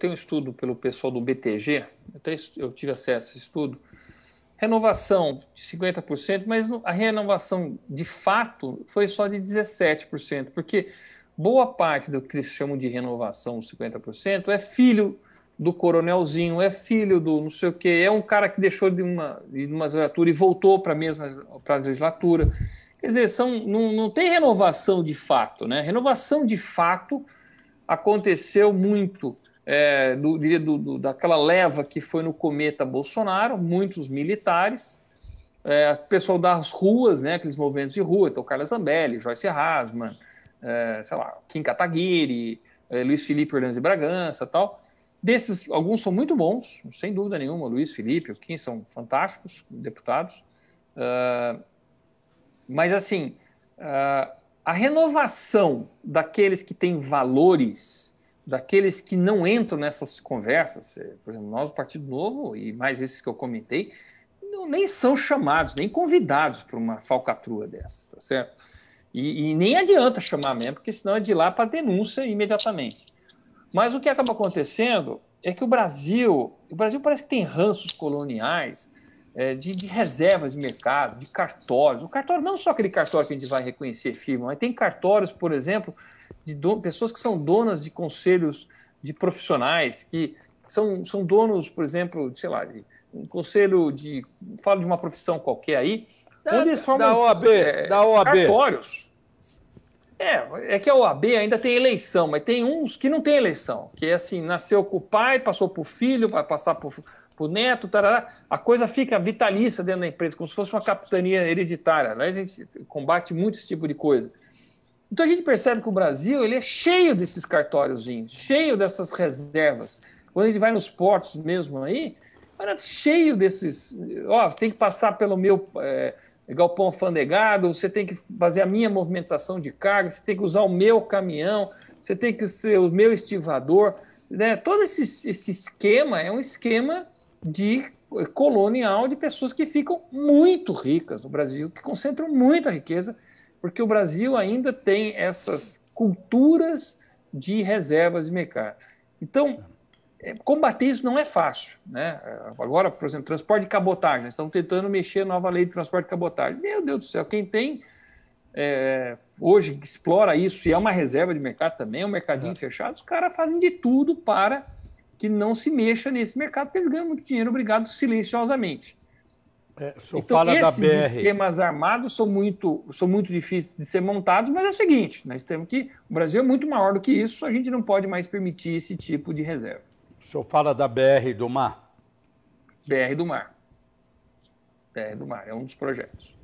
tem um estudo pelo pessoal do BTG, até eu tive acesso a esse estudo, renovação de 50%, mas a renovação de fato foi só de 17%, porque boa parte do que eles chamam de renovação 50% é filho do coronelzinho, é filho do não sei o quê, é um cara que deixou de uma, de uma legislatura e voltou para a mesma pra legislatura. Quer dizer, são, não, não tem renovação de fato, né? Renovação de fato aconteceu muito é, do, do, do, daquela leva que foi no cometa Bolsonaro, muitos militares, é, pessoal das ruas, né, aqueles movimentos de rua, então Carla Zambelli, Joyce Hasman, é, sei lá, Kim Kataguiri, é, Luiz Felipe Orlando de Bragança tal. Desses, alguns são muito bons, sem dúvida nenhuma, Luiz Felipe, o Kim são fantásticos deputados. É, mas, assim, é, a renovação daqueles que têm valores daqueles que não entram nessas conversas, eh, por exemplo, nós, o Partido Novo, e mais esses que eu comentei, não, nem são chamados, nem convidados para uma falcatrua dessa, tá certo? E, e, nem adianta chamar mesmo, porque senão é de lá para denúncia imediatamente. Mas o que acaba acontecendo é que o Brasil, o Brasil parece que tem ranços coloniais é, de, de, reservas de mercado, de cartórios. O cartório não só aquele cartório que a gente vai reconhecer firma, mas tem cartórios, por exemplo, de don, pessoas que são donas de conselhos de profissionais, que são, são donos, por exemplo, sei lá, de um conselho de. Falo de uma profissão qualquer aí, da, onde eles formam. Da OAB, é, da OAB. Cartórios. É, é que a OAB ainda tem eleição, mas tem uns que não tem eleição, que é assim, nasceu com o pai, passou para o filho, vai passar para o neto, tarará. a coisa fica vitalícia dentro da empresa, como se fosse uma capitania hereditária. Né? A gente combate muito esse tipo de coisa. Então a gente percebe que o Brasil ele é cheio desses cartóriozinhos, cheio dessas reservas. Quando a gente vai nos portos mesmo aí, era cheio desses. Ó, oh, tem que passar pelo meu é, galpão alfandegado, você tem que fazer a minha movimentação de carga, você tem que usar o meu caminhão, você tem que ser o meu estivador. Né? Todo esse, esse esquema é um esquema de colonial de pessoas que ficam muito ricas no Brasil, que concentram muita riqueza porque o Brasil ainda tem essas culturas de reservas de mercado. Então, é, combater isso não é fácil. Né? Agora, por exemplo, transporte de cabotagem, nós estamos tentando mexer a nova lei de transporte de cabotagem. Meu Deus do céu, quem tem é, hoje que explora isso e é uma reserva de mercado também, é um mercadinho é. fechado, os caras fazem de tudo para que não se mexa nesse mercado, porque eles ganham muito dinheiro, obrigado, silenciosamente. É, então, esses esquemas armados são muito, são muito difíceis de ser montados, mas é o seguinte, nós temos que... O Brasil é muito maior do que isso, a gente não pode mais permitir esse tipo de reserva. O senhor fala da BR do Mar? BR do Mar. BR do Mar, é um dos projetos.